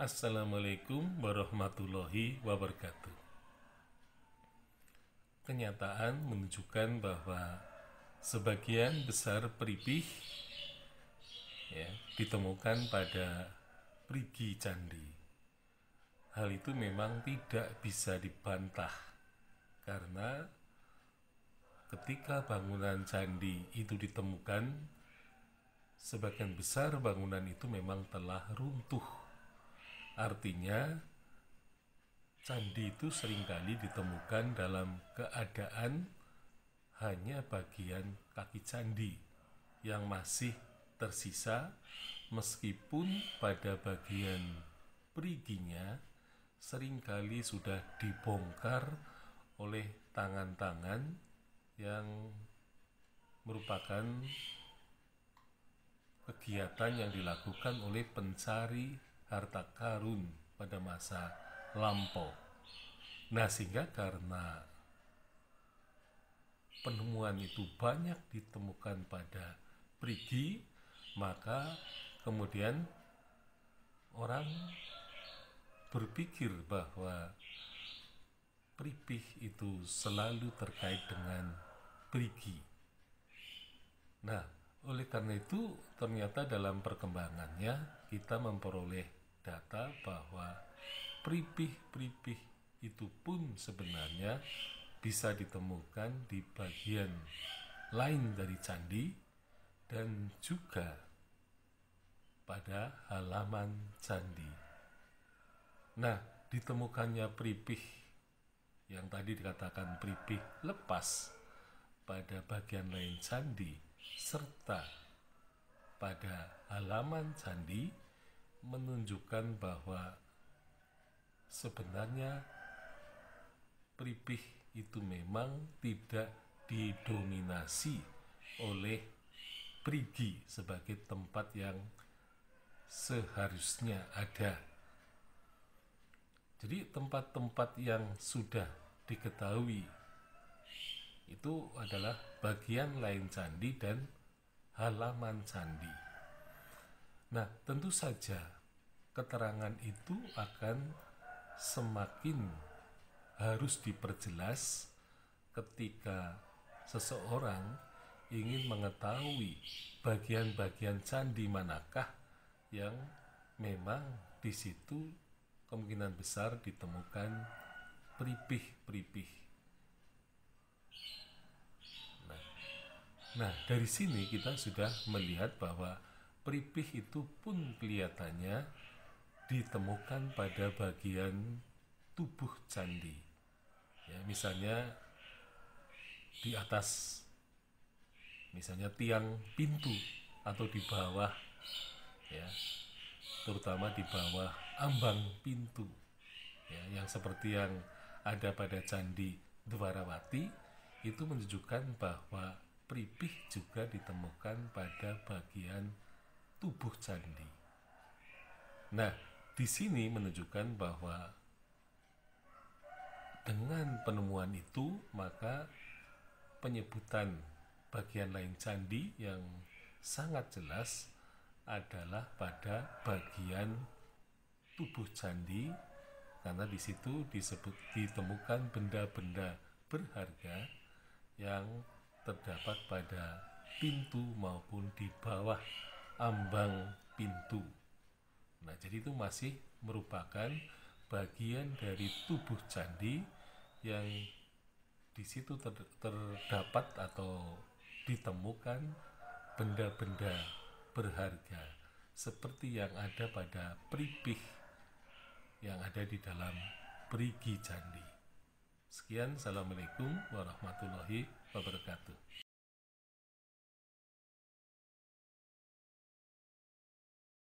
Assalamualaikum warahmatullahi wabarakatuh. Kenyataan menunjukkan bahwa sebagian besar peribih ya, ditemukan pada perigi candi. Hal itu memang tidak bisa dibantah karena ketika bangunan candi itu ditemukan sebagian besar bangunan itu memang telah runtuh Artinya, candi itu seringkali ditemukan dalam keadaan hanya bagian kaki candi yang masih tersisa meskipun pada bagian periginya seringkali sudah dibongkar oleh tangan-tangan yang merupakan kegiatan yang dilakukan oleh pencari harta karun pada masa lampau. Nah, sehingga karena penemuan itu banyak ditemukan pada perigi, maka kemudian orang berpikir bahwa peripih itu selalu terkait dengan perigi. Nah, oleh karena itu ternyata dalam perkembangannya kita memperoleh data bahwa pripih-pripih itu pun sebenarnya bisa ditemukan di bagian lain dari candi dan juga pada halaman candi. Nah, ditemukannya pripih yang tadi dikatakan pripih lepas pada bagian lain candi serta pada halaman candi menunjukkan bahwa sebenarnya pripih itu memang tidak didominasi oleh prigi sebagai tempat yang seharusnya ada. Jadi tempat-tempat yang sudah diketahui itu adalah bagian lain candi dan halaman candi. Nah, tentu saja keterangan itu akan semakin harus diperjelas ketika seseorang ingin mengetahui bagian-bagian candi manakah yang memang di situ kemungkinan besar ditemukan pripih peripih Nah, nah, dari sini kita sudah melihat bahwa pripih itu pun kelihatannya ditemukan pada bagian tubuh candi. Ya, misalnya di atas misalnya tiang pintu atau di bawah ya terutama di bawah ambang pintu ya, yang seperti yang ada pada candi Dwarawati itu menunjukkan bahwa pripih juga ditemukan pada bagian tubuh candi. Nah, di sini menunjukkan bahwa dengan penemuan itu maka penyebutan bagian lain candi yang sangat jelas adalah pada bagian tubuh candi karena di situ disebut ditemukan benda-benda berharga yang terdapat pada pintu maupun di bawah ambang pintu. Nah, jadi itu masih merupakan bagian dari tubuh candi yang di situ ter terdapat atau ditemukan benda-benda berharga seperti yang ada pada pripih yang ada di dalam perigi candi. Sekian, Assalamualaikum warahmatullahi wabarakatuh.